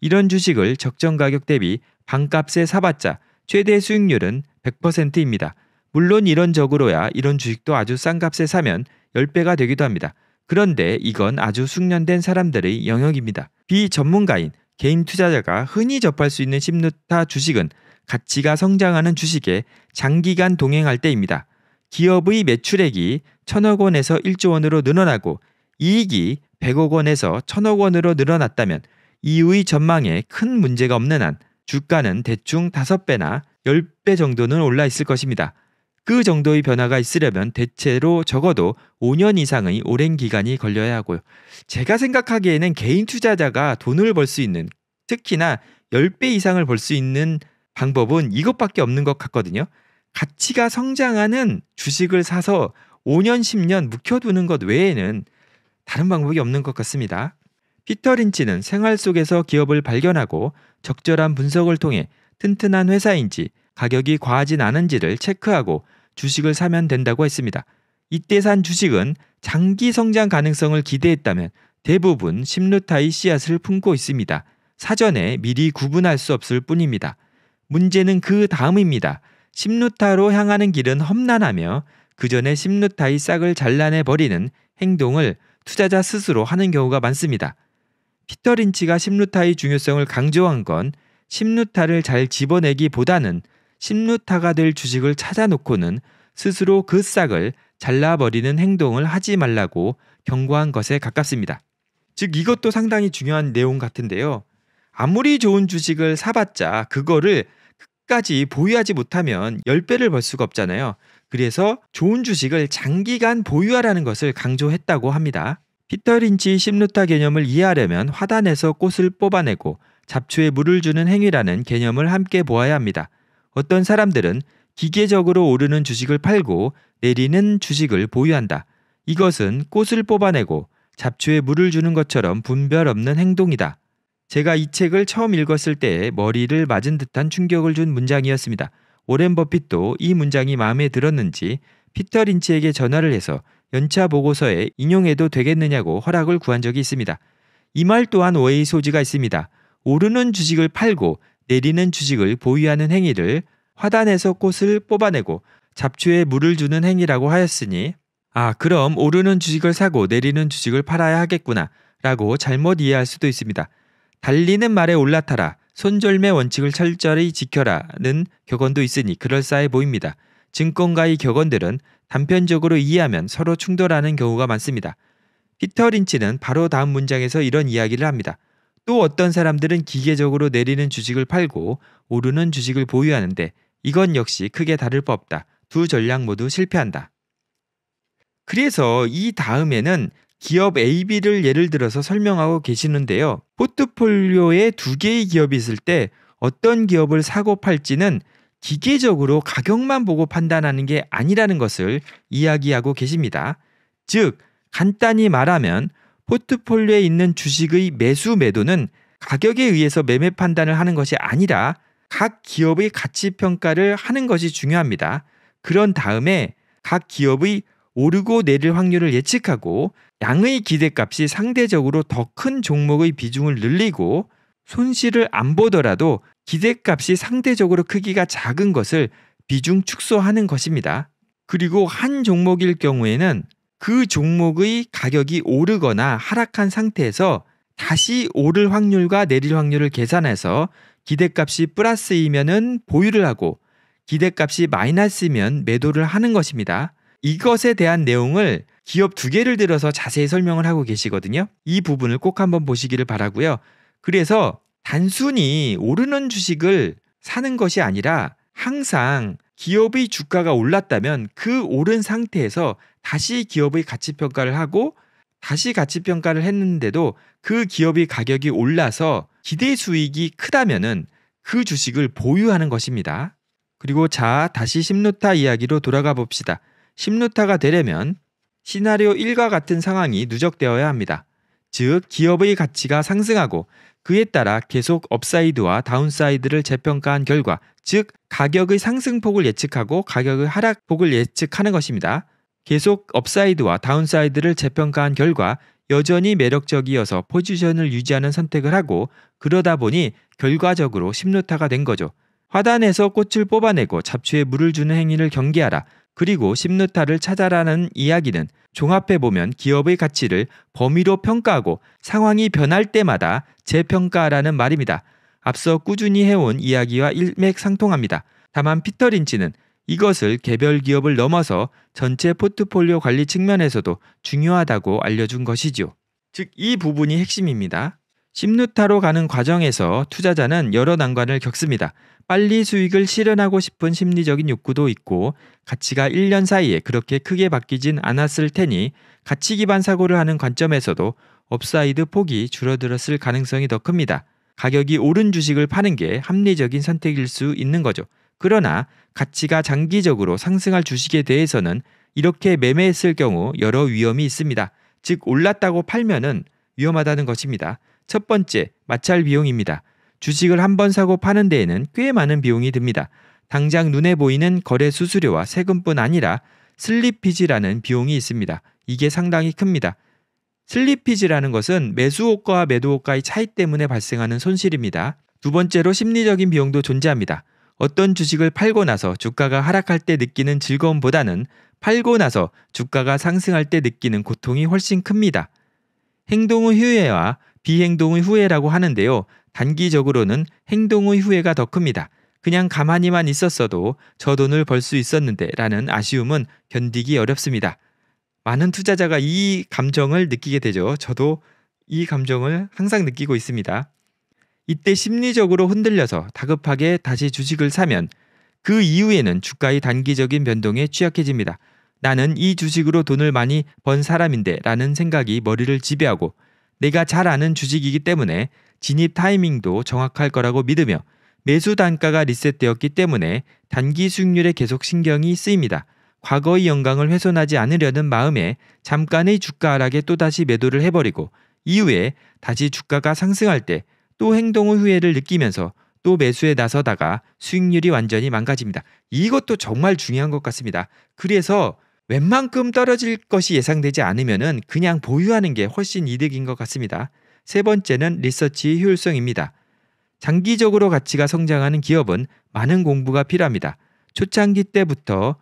이런 주식을 적정 가격 대비 반값에 사봤자 최대 수익률은 100%입니다. 물론 이런 적으로야 이런 주식도 아주 싼 값에 사면 10배가 되기도 합니다. 그런데 이건 아주 숙련된 사람들의 영역입니다. 비전문가인 개인 투자자가 흔히 접할 수 있는 1 0루타 주식은 가치가 성장하는 주식에 장기간 동행할 때입니다. 기업의 매출액이 1 0 0 0억 원에서 1조 원으로 늘어나고 이익이 100억 원에서 1 0 0 0억 원으로 늘어났다면 이후의 전망에 큰 문제가 없는 한 주가는 대충 5배나 10배 정도는 올라 있을 것입니다. 그 정도의 변화가 있으려면 대체로 적어도 5년 이상의 오랜 기간이 걸려야 하고요. 제가 생각하기에는 개인 투자자가 돈을 벌 수 있는 특히나 10배 이상을 벌 수 있는 방법은 이것밖에 없는 것 같거든요. 가치가 성장하는 주식을 사서 5년, 10년 묵혀두는 것 외에는 다른 방법이 없는 것 같습니다. 피터 린치는 생활 속에서 기업을 발견하고 적절한 분석을 통해 튼튼한 회사인지 가격이 과하진 않은지를 체크하고 주식을 사면 된다고 했습니다. 이때 산 주식은 장기 성장 가능성을 기대했다면 대부분 심루타의 씨앗을 품고 있습니다. 사전에 미리 구분할 수 없을 뿐입니다. 문제는 그 다음입니다. 심루타로 향하는 길은 험난하며 그 전에 심루타의 싹을 잘라내 버리는 행동을 투자자 스스로 하는 경우가 많습니다. 피터 린치가 심루타의 중요성을 강조한 건 심루타를 잘 집어내기보다는 심루타가 될 주식을 찾아놓고는 스스로 그 싹을 잘라버리는 행동을 하지 말라고 경고한 것에 가깝습니다. 즉 이것도 상당히 중요한 내용 같은데요. 아무리 좋은 주식을 사봤자 그거를 끝까지 보유하지 못하면 10배를 벌 수가 없잖아요. 그래서 좋은 주식을 장기간 보유하라는 것을 강조했다고 합니다. 피터 린치 심루타 개념을 이해하려면 화단에서 꽃을 뽑아내고 잡초에 물을 주는 행위라는 개념을 함께 보아야 합니다. 어떤 사람들은 기계적으로 오르는 주식을 팔고 내리는 주식을 보유한다. 이것은 꽃을 뽑아내고 잡초에 물을 주는 것처럼 분별 없는 행동이다. 제가 이 책을 처음 읽었을 때 머리를 맞은 듯한 충격을 준 문장이었습니다. 오렌 버핏도 이 문장이 마음에 들었는지 피터 린치에게 전화를 해서 연차 보고서에 인용해도 되겠느냐고 허락을 구한 적이 있습니다. 이 말 또한 오해의 소지가 있습니다. 오르는 주식을 팔고 내리는 주식을 보유하는 행위를 화단에서 꽃을 뽑아내고 잡초에 물을 주는 행위라고 하였으니 아 그럼 오르는 주식을 사고 내리는 주식을 팔아야 하겠구나 라고 잘못 이해할 수도 있습니다. 달리는 말에 올라타라 손절매 원칙을 철저히 지켜라는 격언도 있으니 그럴싸해 보입니다. 증권가의 격언들은 단편적으로 이해하면 서로 충돌하는 경우가 많습니다. 피터 린치는 바로 다음 문장에서 이런 이야기를 합니다. 또 어떤 사람들은 기계적으로 내리는 주식을 팔고 오르는 주식을 보유하는데 이건 역시 크게 다를 법다. 두 전략 모두 실패한다. 그래서 이 다음에는 기업 AB를 예를 들어서 설명하고 계시는데요. 포트폴리오에 두 개의 기업이 있을 때 어떤 기업을 사고 팔지는 기계적으로 가격만 보고 판단하는 게 아니라는 것을 이야기하고 계십니다. 즉, 간단히 말하면 포트폴리오에 있는 주식의 매수 매도는 가격에 의해서 매매 판단을 하는 것이 아니라 각 기업의 가치 평가를 하는 것이 중요합니다. 그런 다음에 각 기업의 오르고 내릴 확률을 예측하고 양의 기대값이 상대적으로 더 큰 종목의 비중을 늘리고 손실을 안 보더라도 기대값이 상대적으로 크기가 작은 것을 비중 축소하는 것입니다. 그리고 한 종목일 경우에는 그 종목의 가격이 오르거나 하락한 상태에서 다시 오를 확률과 내릴 확률을 계산해서 기대값이 플러스이면 보유를 하고 기대값이 마이너스면 매도를 하는 것입니다. 이것에 대한 내용을 기업 두 개를 들어서 자세히 설명을 하고 계시거든요. 이 부분을 꼭 한번 보시기를 바라고요. 그래서 단순히 오르는 주식을 사는 것이 아니라 항상 기업의 주가가 올랐다면 그 오른 상태에서 다시 기업의 가치 평가를 하고 다시 가치 평가를 했는데도 그 기업의 가격이 올라서 기대 수익이 크다면그 주식을 보유하는 것입니다. 그리고 자, 다시 1 0루타 이야기로 돌아가 봅시다. 1 0루타가 되려면 시나리오 1과 같은 상황이 누적되어야 합니다. 즉 기업의 가치가 상승하고 그에 따라 계속 업사이드와 다운사이드를 재평가한 결과 즉 가격의 상승폭을 예측하고 가격의 하락폭을 예측하는 것입니다. 계속 업사이드와 다운사이드를 재평가한 결과 여전히 매력적이어서 포지션을 유지하는 선택을 하고 그러다 보니 결과적으로 심루타가된 거죠. 화단에서 꽃을 뽑아내고 잡초에 물을 주는 행위를 경계하라. 그리고 심루타를 찾아라는 이야기는 종합해 보면 기업의 가치를 범위로 평가하고 상황이 변할 때마다 재평가라는 말입니다. 앞서 꾸준히 해온 이야기와 일맥상통합니다. 다만 피터 린치는 이것을 개별 기업을 넘어서 전체 포트폴리오 관리 측면에서도 중요하다고 알려준 것이지요. 즉, 이 부분이 핵심입니다. 1 0루타로 가는 과정에서 투자자는 여러 난관을 겪습니다. 빨리 수익을 실현하고 싶은 심리적인 욕구도 있고 가치가 1년 사이에 그렇게 크게 바뀌진 않았을 테니 가치 기반 사고를 하는 관점에서도 업사이드 폭이 줄어들었을 가능성이 더 큽니다. 가격이 오른 주식을 파는 게 합리적인 선택일 수 있는 거죠. 그러나 가치가 장기적으로 상승할 주식에 대해서는 이렇게 매매했을 경우 여러 위험이 있습니다. 즉 올랐다고 팔면은 위험하다는 것입니다. 첫 번째, 마찰 비용입니다. 주식을 한 번 사고 파는 데에는 꽤 많은 비용이 듭니다. 당장 눈에 보이는 거래 수수료와 세금뿐 아니라 슬리피지라는 비용이 있습니다. 이게 상당히 큽니다. 슬리피지라는 것은 매수호가와 매도호가의 차이 때문에 발생하는 손실입니다. 두 번째로 심리적인 비용도 존재합니다. 어떤 주식을 팔고 나서 주가가 하락할 때 느끼는 즐거움보다는 팔고 나서 주가가 상승할 때 느끼는 고통이 훨씬 큽니다. 행동의 후회와 비행동의 후회라고 하는데요. 단기적으로는 행동의 후회가 더 큽니다. 그냥 가만히만 있었어도 저 돈을 벌 수 있었는데 라는 아쉬움은 견디기 어렵습니다. 많은 투자자가 이 감정을 느끼게 되죠. 저도 이 감정을 항상 느끼고 있습니다. 이때 심리적으로 흔들려서 다급하게 다시 주식을 사면 그 이후에는 주가의 단기적인 변동에 취약해집니다. 나는 이 주식으로 돈을 많이 번 사람인데 라는 생각이 머리를 지배하고 내가 잘 아는 주식이기 때문에 진입 타이밍도 정확할 거라고 믿으며 매수 단가가 리셋되었기 때문에 단기 수익률에 계속 신경이 쓰입니다. 과거의 영광을 훼손하지 않으려는 마음에 잠깐의 주가 하락에 또다시 매도를 해버리고 이후에 다시 주가가 상승할 때 또 행동의 후회를 느끼면서 또 매수에 나서다가 수익률이 완전히 망가집니다. 이것도 정말 중요한 것 같습니다. 그래서 웬만큼 떨어질 것이 예상되지 않으면 그냥 보유하는 게 훨씬 이득인 것 같습니다. 세 번째는 리서치 효율성입니다. 장기적으로 가치가 성장하는 기업은 많은 공부가 필요합니다. 초창기 때부터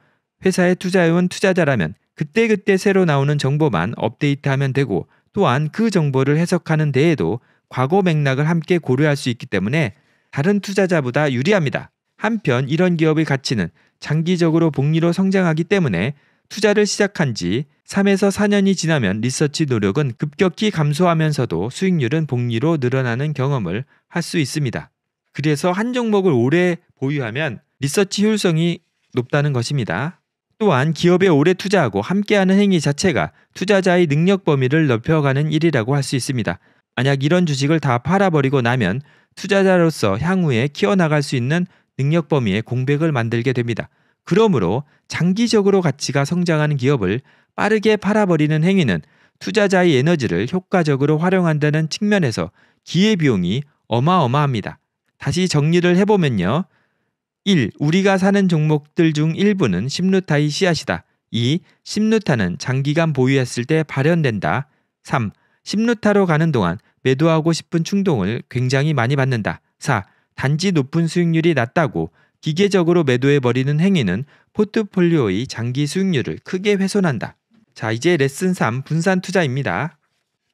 회사에 투자해온 투자자라면 그때그때 새로 나오는 정보만 업데이트하면 되고 또한 그 정보를 해석하는 데에도 과거 맥락을 함께 고려할 수 있기 때문에 다른 투자자보다 유리합니다. 한편 이런 기업의 가치는 장기적으로 복리로 성장하기 때문에 투자를 시작한 지 3에서 4년이 지나면 리서치 노력은 급격히 감소하면서도 수익률은 복리로 늘어나는 경험을 할 수 있습니다. 그래서 한 종목을 오래 보유하면 리서치 효율성이 높다는 것입니다. 또한 기업에 오래 투자하고 함께하는 행위 자체가 투자자의 능력 범위를 넓혀가는 일이라고 할 수 있습니다. 만약 이런 주식을 다 팔아버리고 나면 투자자로서 향후에 키워나갈 수 있는 능력 범위의 공백을 만들게 됩니다. 그러므로 장기적으로 가치가 성장하는 기업을 빠르게 팔아버리는 행위는 투자자의 에너지를 효과적으로 활용한다는 측면에서 기회비용이 어마어마합니다. 다시 정리를 해보면요. 1. 우리가 사는 종목들 중 일부는 심루타의 씨앗이다. 2. 심루타는 장기간 보유했을 때 발현된다. 3. 심루타로 가는 동안 매도하고 싶은 충동을 굉장히 많이 받는다. 4. 단지 높은 수익률이 낮다고 기계적으로 매도해 버리는 행위는 포트폴리오의 장기 수익률을 크게 훼손한다. 자, 이제 레슨 3 분산 투자입니다.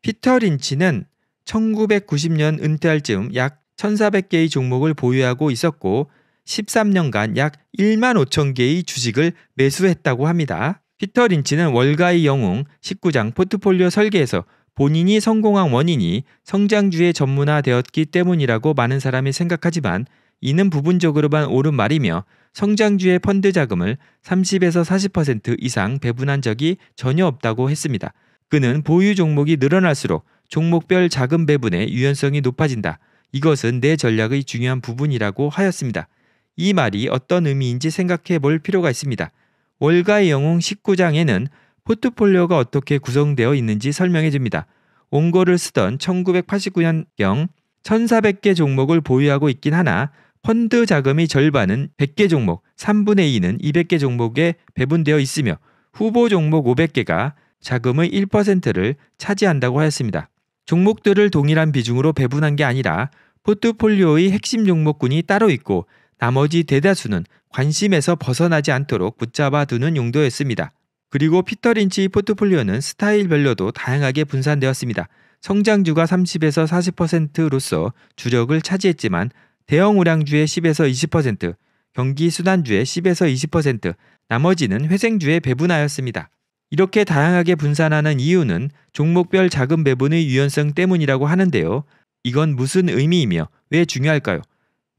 피터 린치는 1990년 은퇴할 즈음 약 1,400개의 종목을 보유하고 있었고 13년간 약 1만 5천 개의 주식을 매수했다고 합니다. 피터 린치는 월가의 영웅 19장 포트폴리오 설계에서 본인이 성공한 원인이 성장주의 전문화되었기 때문이라고 많은 사람이 생각하지만 이는 부분적으로만 옳은 말이며 성장주의 펀드 자금을 30에서 40% 이상 배분한 적이 전혀 없다고 했습니다. 그는 보유 종목이 늘어날수록 종목별 자금 배분의 유연성이 높아진다. 이것은 내 전략의 중요한 부분이라고 하였습니다. 이 말이 어떤 의미인지 생각해 볼 필요가 있습니다. 월가의 영웅 19장에는 포트폴리오가 어떻게 구성되어 있는지 설명해 줍니다. 옹골를 쓰던 1989년경 1400개 종목을 보유하고 있긴 하나 펀드 자금의 절반은 100개 종목, 3분의 2는 200개 종목에 배분되어 있으며 후보 종목 500개가 자금의 1%를 차지한다고 하였습니다. 종목들을 동일한 비중으로 배분한 게 아니라 포트폴리오의 핵심 종목군이 따로 있고 나머지 대다수는 관심에서 벗어나지 않도록 붙잡아 두는 용도였습니다. 그리고 피터 린치의 포트폴리오는 스타일별로도 다양하게 분산되었습니다. 성장주가 30에서 40%로서 주력을 차지했지만 대형 우량주의 10에서 20%, 경기 순환주의 10에서 20%, 나머지는 회생주에 배분하였습니다. 이렇게 다양하게 분산하는 이유는 종목별 자금 배분의 유연성 때문이라고 하는데요. 이건 무슨 의미이며 왜 중요할까요?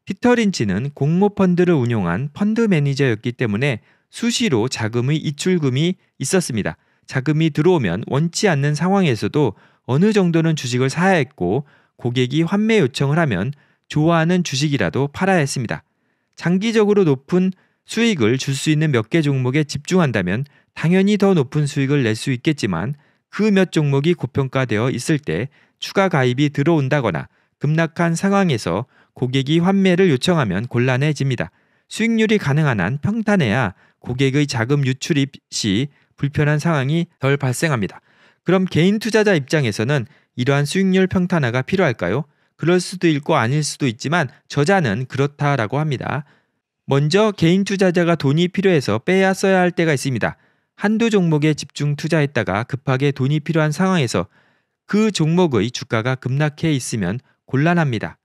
피터 린치는 공모 펀드를 운용한 펀드 매니저였기 때문에 수시로 자금의 이출금이 있었습니다. 자금이 들어오면 원치 않는 상황에서도 어느 정도는 주식을 사야 했고 고객이 환매 요청을 하면 좋아하는 주식이라도 팔아야 했습니다. 장기적으로 높은 수익을 줄 수 있는 몇 개 종목에 집중한다면 당연히 더 높은 수익을 낼 수 있겠지만 그 몇 종목이 고평가되어 있을 때 추가 가입이 들어온다거나 급락한 상황에서 고객이 환매를 요청하면 곤란해집니다. 수익률이 가능한 한 평탄해야 고객의 자금 유출입 시 불편한 상황이 덜 발생합니다. 그럼 개인 투자자 입장에서는 이러한 수익률 평탄화가 필요할까요? 그럴 수도 있고 아닐 수도 있지만 저자는 그렇다라고 합니다. 먼저 개인 투자자가 돈이 필요해서 빼야 써야 할 때가 있습니다. 한두 종목에 집중 투자했다가 급하게 돈이 필요한 상황에서 그 종목의 주가가 급락해 있으면 곤란합니다.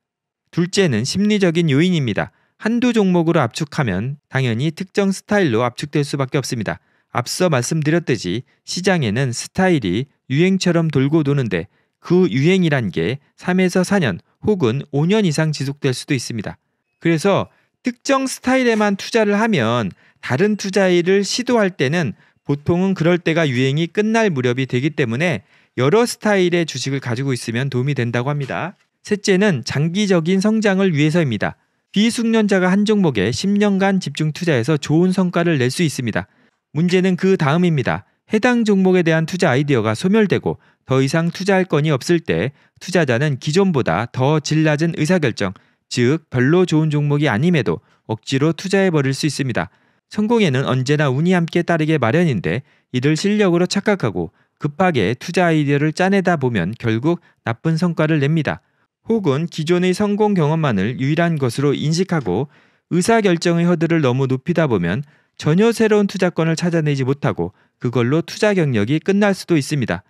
둘째는 심리적인 요인입니다. 한두 종목으로 압축하면 당연히 특정 스타일로 압축될 수밖에 없습니다. 앞서 말씀드렸듯이 시장에는 스타일이 유행처럼 돌고 도는데 그 유행이란 게 3에서 4년 혹은 5년 이상 지속될 수도 있습니다. 그래서 특정 스타일에만 투자를 하면 다른 투자일을 시도할 때는 보통은 그럴 때가 유행이 끝날 무렵이 되기 때문에 여러 스타일의 주식을 가지고 있으면 도움이 된다고 합니다. 셋째는 장기적인 성장을 위해서입니다. 비숙련자가 한 종목에 10년간 집중 투자해서 좋은 성과를 낼 수 있습니다. 문제는 그 다음입니다. 해당 종목에 대한 투자 아이디어가 소멸되고 더 이상 투자할 건이 없을 때 투자자는 기존보다 더 질 낮은 의사결정, 즉 별로 좋은 종목이 아님에도 억지로 투자해 버릴 수 있습니다. 성공에는 언제나 운이 함께 따르게 마련인데 이를 실력으로 착각하고 급하게 투자 아이디어를 짜내다 보면 결국 나쁜 성과를 냅니다. 혹은 기존의 성공 경험만을 유일한 것으로 인식하고 의사결정의 허들을 너무 높이다 보면 전혀 새로운 투자권을 찾아내지 못하고 그걸로 투자 경력이 끝날 수도 있습니다.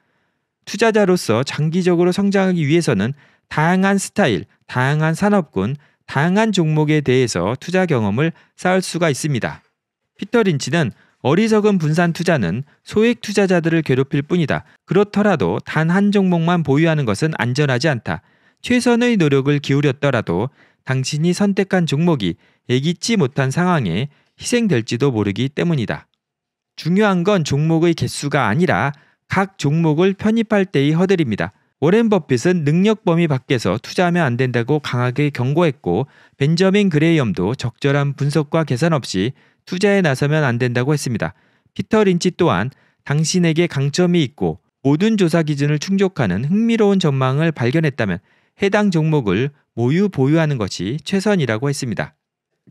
투자자로서 장기적으로 성장하기 위해서는 다양한 스타일, 다양한 산업군, 다양한 종목에 대해서 투자 경험을 쌓을 수가 있습니다. 피터 린치는 어리석은 분산 투자는 소액 투자자들을 괴롭힐 뿐이다. 그렇더라도 단 한 종목만 보유하는 것은 안전하지 않다. 최선의 노력을 기울였더라도 당신이 선택한 종목이 예기치 못한 상황에 희생될지도 모르기 때문이다. 중요한 건 종목의 개수가 아니라 각 종목을 편입할 때의 허들입니다. 워렌 버핏은 능력 범위 밖에서 투자하면 안 된다고 강하게 경고했고 벤저민 그레이엄도 적절한 분석과 계산 없이 투자에 나서면 안 된다고 했습니다. 피터 린치 또한 당신에게 강점이 있고 모든 조사 기준을 충족하는 흥미로운 전망을 발견했다면 해당 종목을 모유 보유하는 것이 최선이라고 했습니다.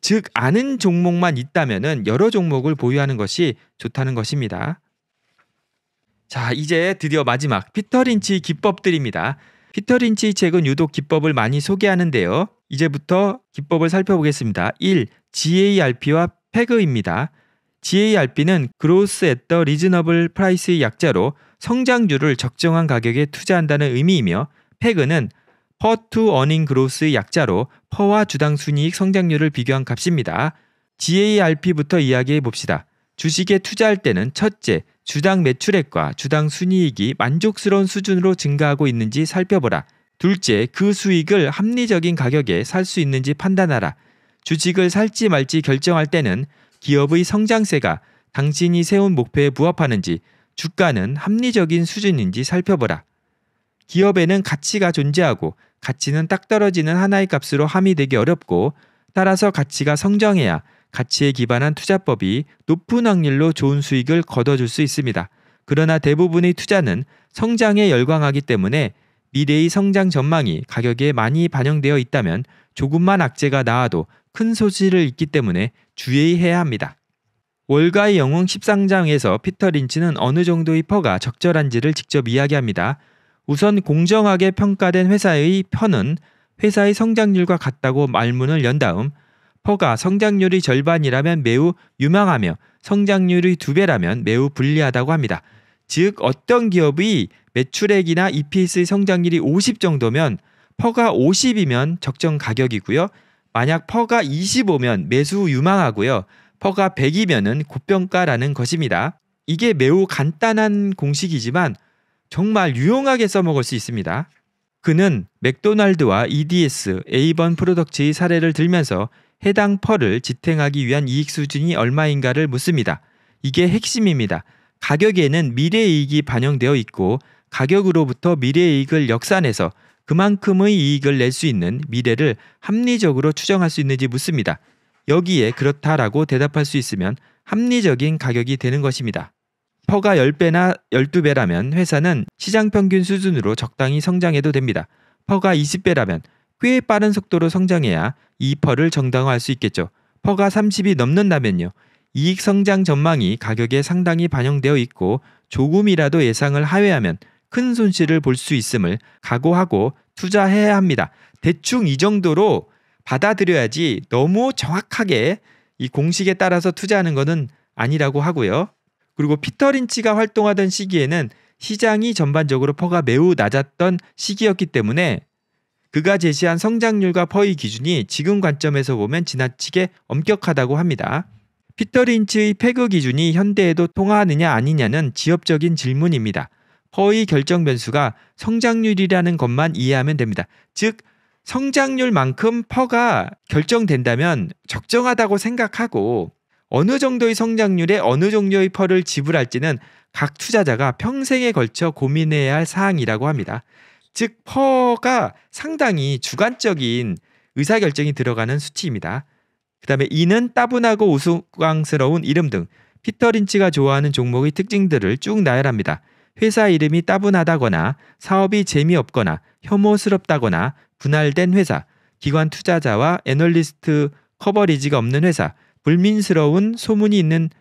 즉 아는 종목만 있다면 여러 종목을 보유하는 것이 좋다는 것입니다. 자, 이제 드디어 마지막 피터린치 기법들입니다. 피터린치 책은 유독 기법을 많이 소개하는데요. 이제부터 기법을 살펴보겠습니다. 1. GARP와 PEG입니다. GARP는 Gross at the Reasonable Price의 약자로 성장률을 적정한 가격에 투자한다는 의미이며 PEG는 Per to Earning g r o s s 의 약자로 퍼와 주당 순이익 성장률을 비교한 값입니다. GARP부터 이야기해 봅시다. 주식에 투자할 때는 첫째, 주당 매출액과 주당 순이익이 만족스러운 수준으로 증가하고 있는지 살펴보라. 둘째, 그 수익을 합리적인 가격에 살 수 있는지 판단하라. 주식을 살지 말지 결정할 때는 기업의 성장세가 당신이 세운 목표에 부합하는지 주가는 합리적인 수준인지 살펴보라. 기업에는 가치가 존재하고 가치는 딱 떨어지는 하나의 값으로 함이 되기 어렵고 따라서 가치가 성장해야 가치에 기반한 투자법이 높은 확률로 좋은 수익을 거둬줄 수 있습니다. 그러나 대부분의 투자는 성장에 열광하기 때문에 미래의 성장 전망이 가격에 많이 반영되어 있다면 조금만 악재가 나와도 큰 소지를 있기 때문에 주의해야 합니다. 월가의 영웅 13장에서 피터 린치는 어느 정도의 퍼가 적절한지를 직접 이야기합니다. 우선 공정하게 평가된 회사의 편은 회사의 성장률과 같다고 말문을 연 다음 허가 성장률이 절반이라면 매우 유망하며 성장률이 두 배라면 매우 불리하다고 합니다. 즉 어떤 기업이 매출액이나 EPS 성장률이 50 정도면 퍼가 50이면 적정 가격이고요. 만약 퍼가 25면 매수 유망하고요. 퍼가 100이면은 고평가라는 것입니다. 이게 매우 간단한 공식이지만 정말 유용하게 써먹을 수 있습니다. 그는 맥도날드와 EDS, 에이번 프로덕츠의 사례를 들면서 해당 펄을 지탱하기 위한 이익 수준이 얼마인가를 묻습니다. 이게 핵심입니다. 가격에는 미래이익이 반영되어 있고 가격으로부터 미래이익을 역산해서 그만큼의 이익을 낼 수 있는 미래를 합리적으로 추정할 수 있는지 묻습니다. 여기에 그렇다라고 대답할 수 있으면 합리적인 가격이 되는 것입니다. 퍼가 10배나 12배라면 회사는 시장 평균 수준으로 적당히 성장해도 됩니다. 퍼가 20배라면 꽤 빠른 속도로 성장해야 이 퍼를 정당화할 수 있겠죠. 퍼가 30이 넘는다면요. 이익 성장 전망이 가격에 상당히 반영되어 있고 조금이라도 예상을 하회하면 큰 손실을 볼 수 있음을 각오하고 투자해야 합니다. 대충 이 정도로 받아들여야지 너무 정확하게 이 공식에 따라서 투자하는 것은 아니라고 하고요. 그리고 피터 린치가 활동하던 시기에는 시장이 전반적으로 퍼가 매우 낮았던 시기였기 때문에 그가 제시한 성장률과 퍼이 기준이 지금 관점에서 보면 지나치게 엄격하다고 합니다. 피터 린치의 페그 기준이 현대에도 통하느냐 아니냐는 지엽적인 질문입니다. 허위 결정 변수가 성장률이라는 것만 이해하면 됩니다. 즉 성장률만큼 퍼가 결정된다면 적정하다고 생각하고 어느 정도의 성장률에 어느 종류의 퍼를 지불할지는 각 투자자가 평생에 걸쳐 고민해야 할 사항이라고 합니다. 즉 퍼가 상당히 주관적인 의사결정이 들어가는 수치입니다. 그 다음에 이는 따분하고 우스꽝스러운 이름 등 피터 린치가 좋아하는 종목의 특징들을 쭉 나열합니다. 회사 이름이 따분하다거나 사업이 재미없거나 혐오스럽다거나 분할된 회사, 기관 투자자와 애널리스트 커버리지가 없는 회사, 불민스러운 소문이 있는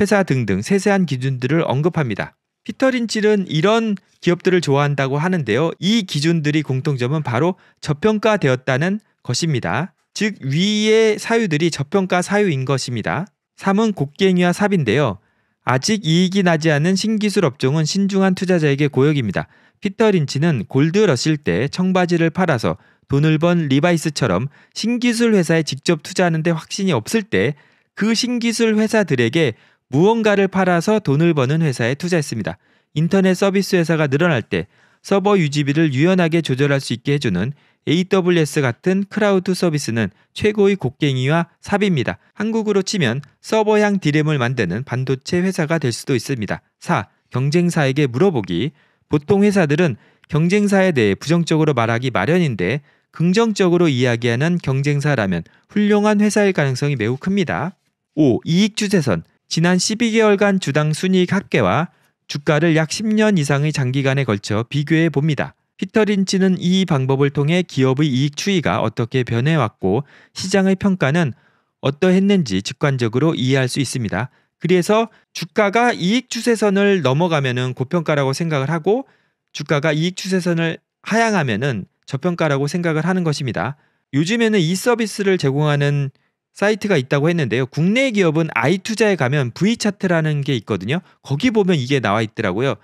회사 등등 세세한 기준들을 언급합니다. 피터 린치는 이런 기업들을 좋아한다고 하는데요. 이 기준들이 공통점은 바로 저평가되었다는 것입니다. 즉 위의 사유들이 저평가 사유인 것입니다. 3은 곡괭이와 삽인데요. 아직 이익이 나지 않은 신기술 업종은 신중한 투자자에게 고역입니다. 피터 린치는 골드러실때 청바지를 팔아서 돈을 번 리바이스처럼 신기술 회사에 직접 투자하는데 확신이 없을 때 그 신기술 회사들에게 무언가를 팔아서 돈을 버는 회사에 투자했습니다. 인터넷 서비스 회사가 늘어날 때 서버 유지비를 유연하게 조절할 수 있게 해주는 AWS 같은 크라우드 서비스는 최고의 곡괭이와 삽입니다. 한국으로 치면 서버향 디램을 만드는 반도체 회사가 될 수도 있습니다. 4. 경쟁사에게 물어보기. 보통 회사들은 경쟁사에 대해 부정적으로 말하기 마련인데 긍정적으로 이야기하는 경쟁사라면 훌륭한 회사일 가능성이 매우 큽니다. 5. 이익 추세선. 지난 12개월간 주당 순이익 합계와 주가를 약 10년 이상의 장기간에 걸쳐 비교해 봅니다. 피터린치는 이 방법을 통해 기업의 이익 추이가 어떻게 변해왔고 시장의 평가는 어떠했는지 직관적으로 이해할 수 있습니다. 그래서 주가가 이익 추세선을 넘어가면은 고평가라고 생각을 하고 주가가 이익 추세선을 하향하면은 저평가라고 생각을 하는 것입니다. 요즘에는 이 서비스를 제공하는 사이트가 있다고 했는데요. 국내 기업은 아이투자에 가면 V차트라는 게 있거든요. 거기 보면 이게 나와 있더라고요.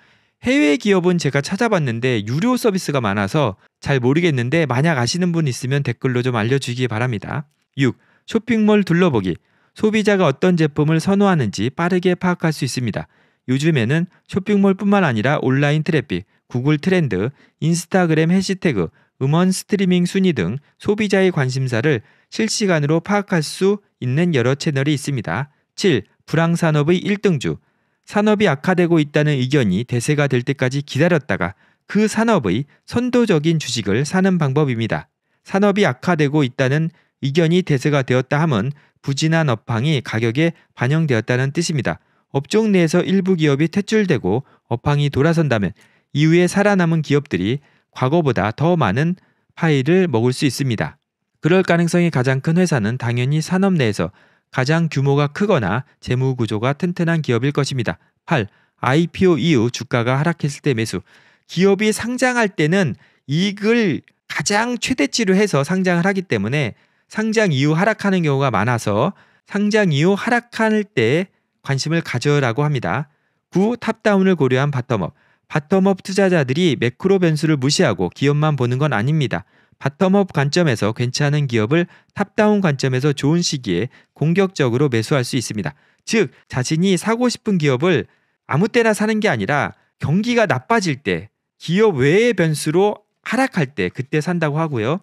해외 기업은 제가 찾아봤는데 유료 서비스가 많아서 잘 모르겠는데 만약 아시는 분 있으면 댓글로 좀 알려주기 바랍니다. 6. 쇼핑몰 둘러보기. 소비자가 어떤 제품을 선호하는지 빠르게 파악할 수 있습니다. 요즘에는 쇼핑몰뿐만 아니라 온라인 트래픽, 구글 트렌드, 인스타그램 해시태그, 음원 스트리밍 순위 등 소비자의 관심사를 실시간으로 파악할 수 있는 여러 채널이 있습니다. 7. 불황산업의 1등주. 산업이 악화되고 있다는 의견이 대세가 될 때까지 기다렸다가 그 산업의 선도적인 주식을 사는 방법입니다. 산업이 악화되고 있다는 의견이 대세가 되었다 함은 부진한 업황이 가격에 반영되었다는 뜻입니다. 업종 내에서 일부 기업이 퇴출되고 업황이 돌아선다면 이후에 살아남은 기업들이 과거보다 더 많은 파일을 먹을 수 있습니다. 그럴 가능성이 가장 큰 회사는 당연히 산업 내에서 가장 규모가 크거나 재무 구조가 튼튼한 기업일 것입니다. 8. IPO 이후 주가가 하락했을 때 매수. 기업이 상장할 때는 이익을 가장 최대치로 해서 상장을 하기 때문에 상장 이후 하락하는 경우가 많아서 상장 이후 하락할 때 관심을 가져라고 합니다. 9. 탑다운을 고려한 바텀업. 바텀업 투자자들이 매크로 변수를 무시하고 기업만 보는 건 아닙니다. 바텀업 관점에서 괜찮은 기업을 탑다운 관점에서 좋은 시기에 공격적으로 매수할 수 있습니다. 즉, 자신이 사고 싶은 기업을 아무 때나 사는 게 아니라 경기가 나빠질 때, 기업 외의 변수로 하락할 때 그때 산다고 하고요.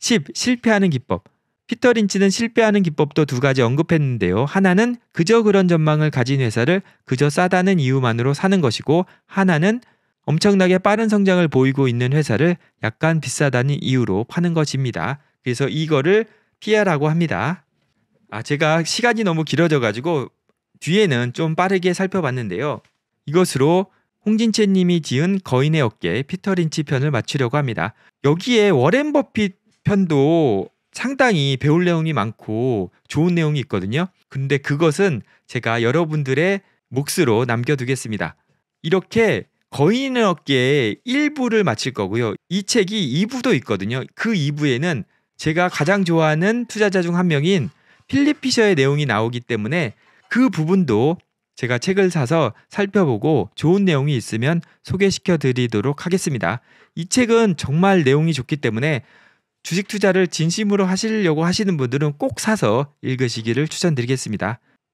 10. 실패하는 기법. 피터 린치는 실패하는 기법도 두 가지 언급했는데요. 하나는 그저 그런 전망을 가진 회사를 그저 싸다는 이유만으로 사는 것이고, 하나는 엄청나게 빠른 성장을 보이고 있는 회사를 약간 비싸다는 이유로 파는 것입니다. 그래서 이거를 피 r 라고 합니다. 아, 제가 시간이 너무 길어져 가지고 뒤에는 좀 빠르게 살펴봤는데요. 이것으로 홍진채 님이 지은 거인의 어깨 피터 린치 편을 마치려고 합니다. 여기에 워렌 버핏 편도 상당히 배울 내용이 많고 좋은 내용이 있거든요. 근데 그것은 제가 여러분들의 몫으로 남겨두겠습니다. 이렇게 거인의 어깨에 1부를 마칠 거고요. 이 책이 2부도 있거든요. 그 2부에는 제가 가장 좋아하는 투자자 중 한 명인 필립 피셔의 내용이 나오기 때문에 그 부분도 제가 책을 사서 살펴보고 좋은 내용이 있으면 소개시켜 드리도록 하겠습니다. 이 책은 정말 내용이 좋기 때문에 주식 투자를 진심으로 하시려고 하시는 분들은 꼭 사서 읽으시기를 추천드리겠습니다.